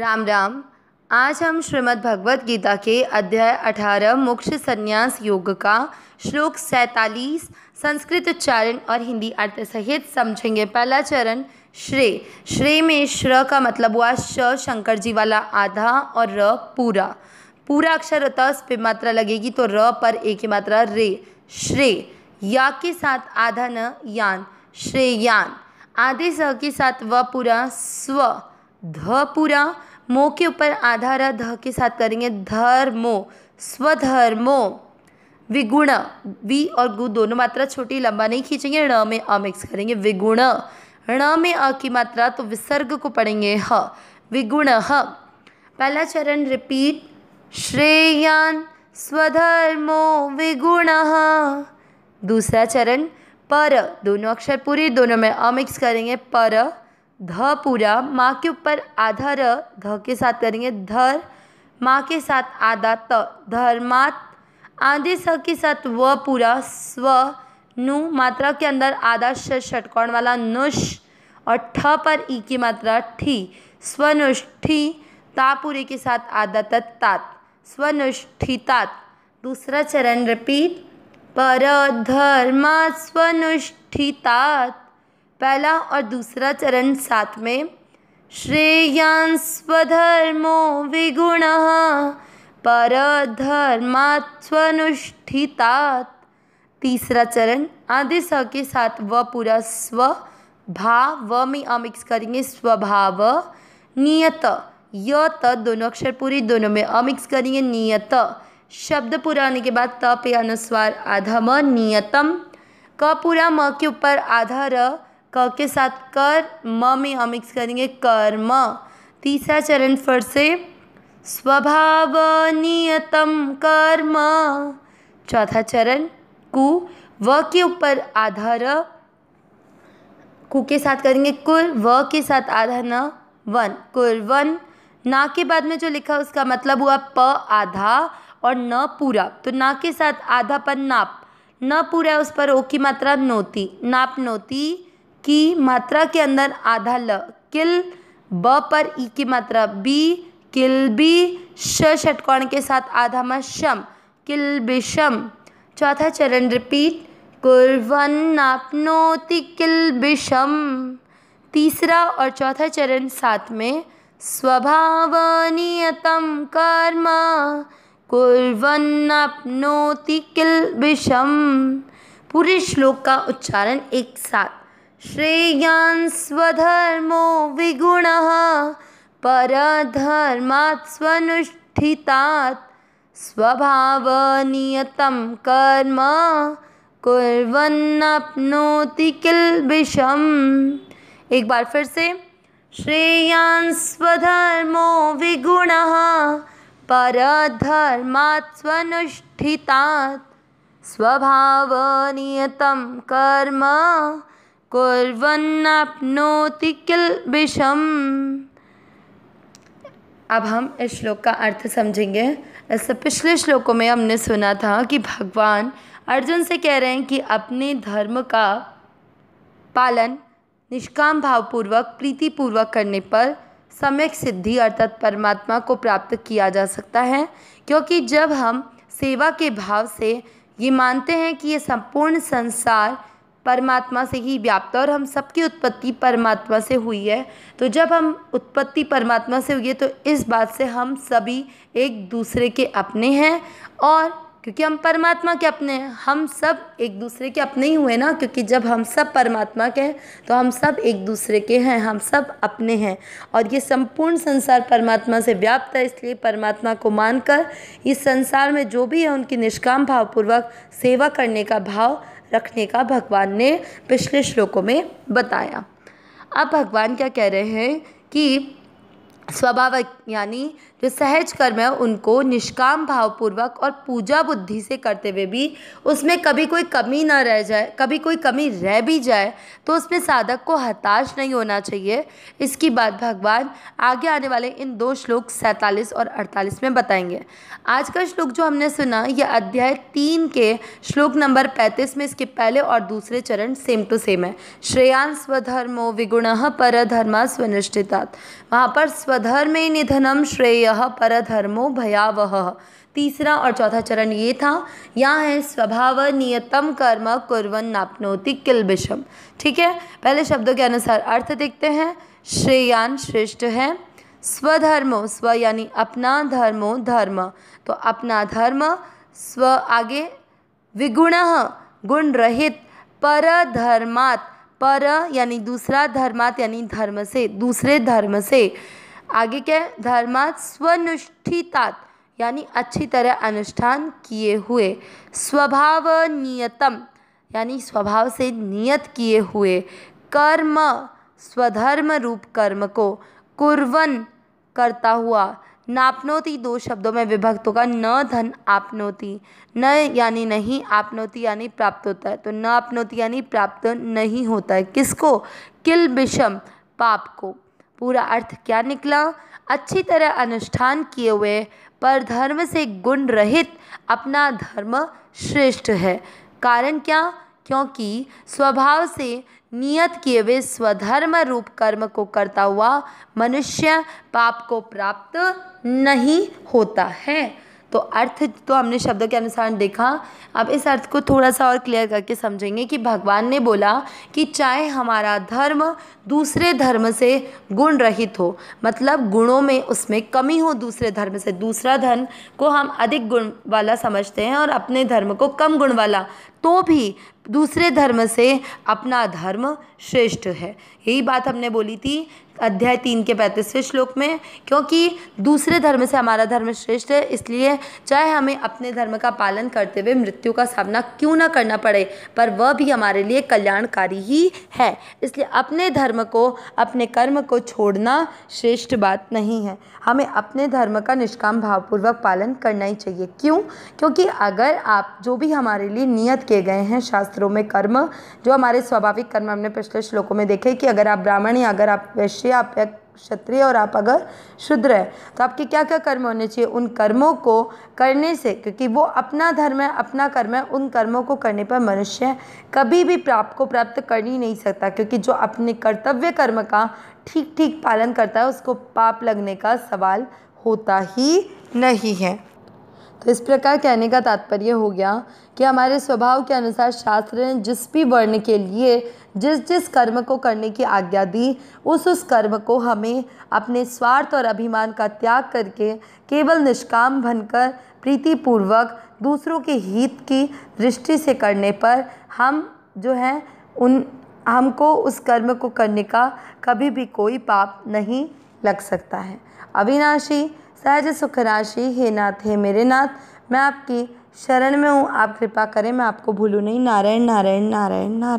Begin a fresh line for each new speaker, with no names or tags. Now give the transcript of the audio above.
राम राम आज हम श्रीमद् भगवत गीता के अध्याय अठारह मोक्ष संन्यास योग का श्लोक सैतालीस संस्कृत उच्चारण और हिंदी अर्थ सहित समझेंगे पहला चरण श्रेय श्रेय में श्र का मतलब हुआ श शंकर जी वाला आधा और र पूरा पूरा अक्षर होता है उस मात्रा लगेगी तो र पर एक ही मात्रा रे श्रेय या के साथ आधा न यान श्रेयान आधे स के साथ व पूरा स्व ध पूरा मो के ऊपर आधार ध के साथ करेंगे धर्मो स्वधर्मो विगुण वी और गु दोनों मात्रा छोटी लंबा नहीं खींचेंगे ण में अ मिक्स करेंगे विगुण ण में अ की मात्रा तो विसर्ग को पढ़ेंगे ह विगुण ह पहला चरण रिपीट श्रेयान स्वधर्मो विगुण दूसरा चरण पर दोनों अक्षर पूरी दोनों में अमिक्स करेंगे पर ध पूरा माँ के ऊपर आधा र ध के साथ करेंगे धर माँ के साथ आधा त धर्मात आधे स के साथ व पूरा स्व नु मात्रा के अंदर आधा श षटकोण वाला नुष और ठ पर ई की मात्रा ठी स्वनुष्ठी तापुरे के साथ आधा तात स्वनुष्ठितात दूसरा चरण रिपीट पर धर्म धर्मा स्वनुष्ठितात पहला और दूसरा चरण साथ में श्रेयान स्वधर्मो विगुण परधर्मात्वनुष्ठितात् तीसरा चरण आधे स के साथ व पूरा स्व भा व में अमिक्स करेंगे स्वभाव नियत य त दोनों अक्षर पूरी दोनों में अमिक्स करेंगे नियत शब्द पूरा होने के बाद त पे अनुस्वार आधा म नियतम क पूरा म के ऊपर आधा र क के साथ कर म में हम मिक्स करेंगे कर्म तीसरा चरण फिर से स्वभाव नियतम कर्म चौथा चरण कु व के ऊपर आधार कु के साथ करेंगे कुर व के साथ आधा न वन कुर वन ना के बाद में जो लिखा उसका मतलब हुआ प आधा और न पूरा तो ना के साथ आधा पर नाप न पूरा उस पर ओ की मात्रा नोती नाप नोती की मात्रा के अंदर आधा ल किल ब पर ई की मात्रा बी किल बी श षटकोण के साथ आधा म शम किल बिशम चौथा चरण रिपीट कुरवन्नापनोति किल बिशम तीसरा और चौथा चरण साथ में स्वभाव नियतम कर्म कुरवन्नापनोति किल बिशम पूरे श्लोक का उच्चारण एक साथ श्रेयांस्वधर्मो विगुण विगुणः परधर्मात् स्वभावनियतं कर्म कुर्वन्नप्नोति किल विषम एक बार फिर से श्रेयांस्वधर्मो विगुण विगुणः परधर्मात् स्वनुष्ठितात् स्वभावनियतं कर्म कुरोति किल विषम अब हम इस श्लोक का अर्थ समझेंगे ऐसे पिछले श्लोकों में हमने सुना था कि भगवान अर्जुन से कह रहे हैं कि अपने धर्म का पालन निष्काम भावपूर्वक प्रीतिपूर्वक करने पर सम्यक सिद्धि अर्थात परमात्मा को प्राप्त किया जा सकता है क्योंकि जब हम सेवा के भाव से ये मानते हैं कि ये संपूर्ण संसार परमात्मा से ही व्याप्त और हम सबकी उत्पत्ति परमात्मा से हुई है तो जब हम उत्पत्ति परमात्मा से हुई है तो इस बात से हम सभी एक दूसरे के अपने हैं और क्योंकि हम परमात्मा के अपने हैं हम सब एक दूसरे के अपने ही हुए ना क्योंकि जब हम सब परमात्मा के हैं तो हम सब एक दूसरे के हैं हम सब अपने हैं और ये संपूर्ण संसार परमात्मा से व्याप्त है इसलिए परमात्मा को मानकर इस संसार में जो भी है उनकी निष्काम भावपूर्वक सेवा करने का भाव रखने का भगवान ने पिछले श्लोकों में बताया अब भगवान क्या कह रहे हैं कि स्वभाव यानी जो सहज कर्म है उनको निष्काम भावपूर्वक और पूजा बुद्धि से करते हुए भी उसमें कभी कोई कमी ना रह जाए कभी कोई कमी रह भी जाए तो उसमें साधक को हताश नहीं होना चाहिए इसकी बात भगवान आगे आने वाले इन दो श्लोक सैंतालीस और अड़तालीस में बताएंगे आज का श्लोक जो हमने सुना यह अध्याय तीन के श्लोक नंबर पैंतीस में इसके पहले और दूसरे चरण सेम टू सेम है श्रेयान स्वधर्मो विगुण पर धर्मा स्वनिष्ठितात वहाँ पर स्वधर्म निधनम श्रेय यह परधर्मो भयावह तीसरा और चौथा चरण ये था यहाँ है स्वभाव नियतम कर्म कुरवन नापनोति किल बिशम ठीक है पहले शब्दों के अनुसार अर्थ देखते हैं श्रेयान श्रेष्ठ है स्वधर्मो स्व यानी अपना धर्मो धर्म तो अपना धर्म स्व आगे विगुण गुण रहित पर धर्मात् पर यानी दूसरा धर्मात् यानी धर्म से दूसरे धर्म से आगे क्या है धर्मात् स्वनुष्ठितात् यानी अच्छी तरह अनुष्ठान किए हुए स्वभाव नियतम यानी स्वभाव से नियत किए हुए कर्म स्वधर्म रूप कर्म को कुर्वन करता हुआ नापनोती दो शब्दों में विभक्त होगा न धन आपनोती न यानी नहीं आपनोती यानी प्राप्त होता है तो न आपनोती यानी प्राप्त नहीं होता है किसको किल विषम पाप को पूरा अर्थ क्या निकला अच्छी तरह अनुष्ठान किए हुए पर धर्म से गुण रहित अपना धर्म श्रेष्ठ है कारण क्या क्योंकि स्वभाव से नियत किए हुए स्वधर्म रूप कर्म को करता हुआ मनुष्य पाप को प्राप्त नहीं होता है तो अर्थ तो हमने शब्द के अनुसार देखा अब इस अर्थ को थोड़ा सा और क्लियर करके समझेंगे कि भगवान ने बोला कि चाहे हमारा धर्म दूसरे धर्म से गुण रहित हो मतलब गुणों में उसमें कमी हो दूसरे धर्म से दूसरा धर्म को हम अधिक गुण वाला समझते हैं और अपने धर्म को कम गुण वाला तो भी दूसरे धर्म से अपना धर्म श्रेष्ठ है यही बात हमने बोली थी अध्याय तीन के पैंतीसवें श्लोक में क्योंकि दूसरे धर्म से हमारा धर्म श्रेष्ठ है इसलिए चाहे हमें अपने धर्म का पालन करते हुए मृत्यु का सामना क्यों ना करना पड़े पर वह भी हमारे लिए कल्याणकारी ही है इसलिए अपने धर्म को अपने कर्म को छोड़ना श्रेष्ठ बात नहीं है हमें अपने धर्म का निष्काम भावपूर्वक पालन करना ही चाहिए क्यों क्योंकि अगर आप जो भी हमारे लिए नियत किए गए हैं शास्त्रों में कर्म जो हमारे स्वाभाविक कर्म हमने पिछले श्लोकों में देखे कि अगर आप ब्राह्मण या अगर आप वैश्य क्षत्रिय आप क्षत्रिय और आप अगर शुद्र है तो आपके क्या क्या कर्म होने चाहिए उन कर्मों को करने से क्योंकि वो अपना धर्म है अपना कर्म है उन कर्मों को करने पर मनुष्य कभी भी प्राप्त को प्राप्त कर ही नहीं सकता क्योंकि जो अपने कर्तव्य कर्म का ठीक ठीक पालन करता है उसको पाप लगने का सवाल होता ही नहीं है तो इस प्रकार कहने का तात्पर्य हो गया कि हमारे स्वभाव के अनुसार शास्त्र ने जिस भी वर्ण के लिए जिस जिस कर्म को करने की आज्ञा दी उस उस कर्म को हमें अपने स्वार्थ और अभिमान का त्याग करके केवल निष्काम बनकर प्रीतिपूर्वक दूसरों के हित की दृष्टि से करने पर हम जो हैं उन हमको उस कर्म को करने का कभी भी कोई पाप नहीं लग सकता है अविनाशी सहज सुख राशि हे नाथ हे मेरे नाथ मैं आपकी शरण में हूँ आप कृपा करें मैं आपको भूलूँ नहीं नारायण नारायण नारायण नारायण